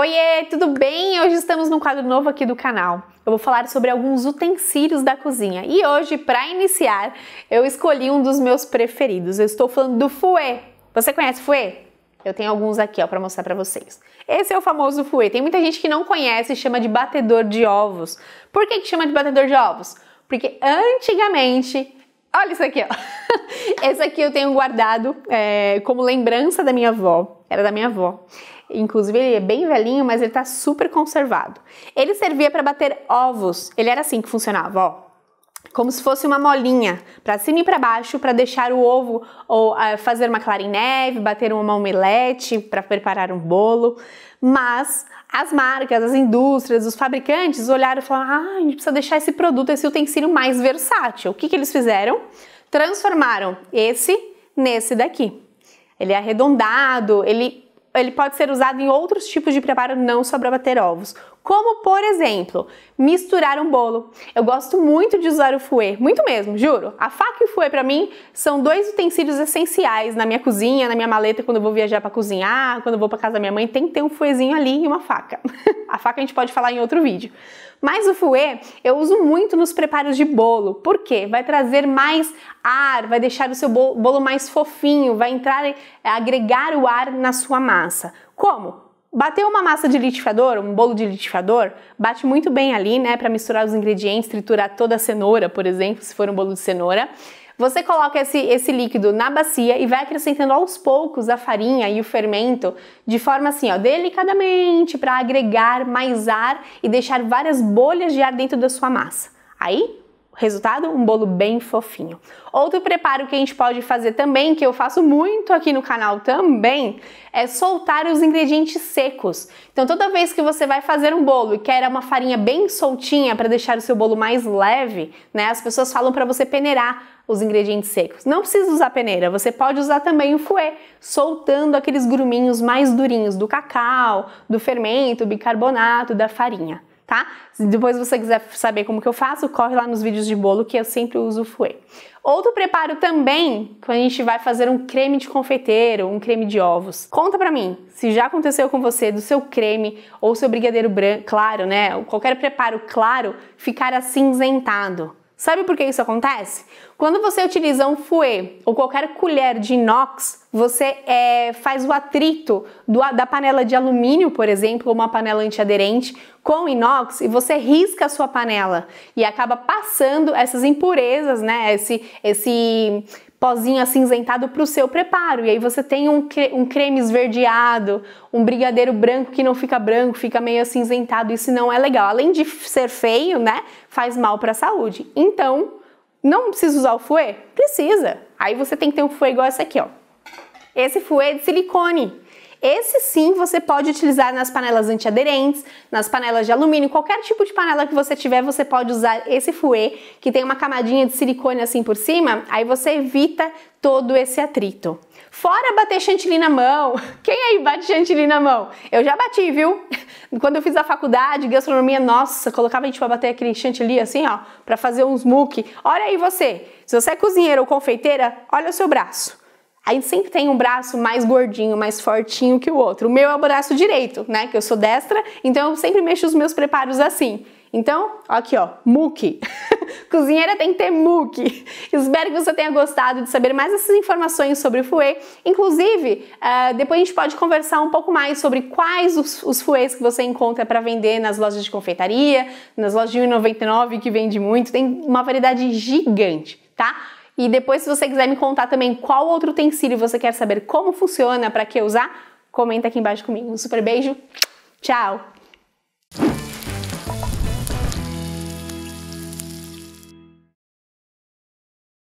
Oiê, tudo bem? Hoje estamos num quadro novo aqui do canal. Eu vou falar sobre alguns utensílios da cozinha. E hoje, para iniciar, eu escolhi um dos meus preferidos. Eu estou falando do fouet. Você conhece fouet? Eu tenho alguns aqui, ó, para mostrar para vocês. Esse é o famoso fouet. Tem muita gente que não conhece e chama de batedor de ovos. Por que, que chama de batedor de ovos? Porque antigamente Olha isso aqui, ó. Esse aqui eu tenho guardado é, como lembrança da minha avó. Era da minha avó. Inclusive, ele é bem velhinho, mas ele está super conservado. Ele servia para bater ovos. Ele era assim que funcionava, ó. Como se fosse uma molinha, para cima e para baixo, para deixar o ovo ou uh, fazer uma clara em neve, bater uma omelete, para preparar um bolo. Mas as marcas, as indústrias, os fabricantes olharam e falaram: ah, a gente precisa deixar esse produto, esse utensílio mais versátil. O que, que eles fizeram? Transformaram esse nesse daqui. Ele é arredondado, ele ele pode ser usado em outros tipos de preparo, não só para bater ovos, como, por exemplo, misturar um bolo. Eu gosto muito de usar o fouet, muito mesmo, juro. A faca e o fouet para mim são dois utensílios essenciais na minha cozinha, na minha maleta quando eu vou viajar para cozinhar, quando eu vou para casa da minha mãe, tem que ter um fouetzinho ali e uma faca. a faca a gente pode falar em outro vídeo. Mas o fouet eu uso muito nos preparos de bolo. Por quê? Vai trazer mais ar, vai deixar o seu bolo mais fofinho, vai entrar é, agregar o ar na sua massa. Como? Bater uma massa de liquidificador, um bolo de liquidificador, bate muito bem ali, né, para misturar os ingredientes, triturar toda a cenoura, por exemplo, se for um bolo de cenoura. Você coloca esse, esse líquido na bacia e vai acrescentando aos poucos a farinha e o fermento de forma assim, ó, delicadamente, para agregar mais ar e deixar várias bolhas de ar dentro da sua massa. Aí Resultado? Um bolo bem fofinho. Outro preparo que a gente pode fazer também, que eu faço muito aqui no canal também, é soltar os ingredientes secos. Então toda vez que você vai fazer um bolo e quer uma farinha bem soltinha para deixar o seu bolo mais leve, né? As pessoas falam para você peneirar os ingredientes secos. Não precisa usar peneira, você pode usar também o fouet, soltando aqueles gruminhos mais durinhos do cacau, do fermento, bicarbonato, da farinha tá? Se depois você quiser saber como que eu faço, corre lá nos vídeos de bolo que eu sempre uso o fouet. Outro preparo também, quando a gente vai fazer um creme de confeiteiro, um creme de ovos. Conta pra mim, se já aconteceu com você do seu creme ou seu brigadeiro branco, claro, né? Qualquer preparo claro ficar acinzentado. Sabe por que isso acontece? Quando você utiliza um fouet ou qualquer colher de inox, você é, faz o atrito do, da panela de alumínio, por exemplo, ou uma panela antiaderente, com inox e você risca a sua panela e acaba passando essas impurezas, né? Esse, esse pozinho acinzentado para o seu preparo. E aí você tem um, cre um creme esverdeado, um brigadeiro branco que não fica branco, fica meio acinzentado. Isso não é legal. Além de ser feio, né? Faz mal para a saúde. Então, não precisa usar o fouet? Precisa. Aí você tem que ter um fouet igual esse aqui, ó. Esse fouet de silicone. Esse sim você pode utilizar nas panelas antiaderentes, nas panelas de alumínio, qualquer tipo de panela que você tiver, você pode usar esse fouet que tem uma camadinha de silicone assim por cima, aí você evita todo esse atrito. Fora bater chantilly na mão. Quem aí bate chantilly na mão? Eu já bati, viu? Quando eu fiz a faculdade, gastronomia, nossa, colocava a gente pra bater aquele chantilly assim, ó, pra fazer uns muque. Olha aí você. Se você é cozinheira ou confeiteira, olha o seu braço. Aí sempre tem um braço mais gordinho, mais fortinho que o outro. O meu é o braço direito, né? Que eu sou destra, então eu sempre mexo os meus preparos assim. Então, aqui ó, muque. Cozinheira tem que ter muque. Espero que você tenha gostado de saber mais essas informações sobre o fuê. Inclusive, uh, depois a gente pode conversar um pouco mais sobre quais os, os fuês que você encontra para vender nas lojas de confeitaria, nas lojas de 1,99 que vende muito. Tem uma variedade gigante, tá? E depois, se você quiser me contar também qual outro utensílio você quer saber como funciona, para que usar, comenta aqui embaixo comigo. Um super beijo, tchau!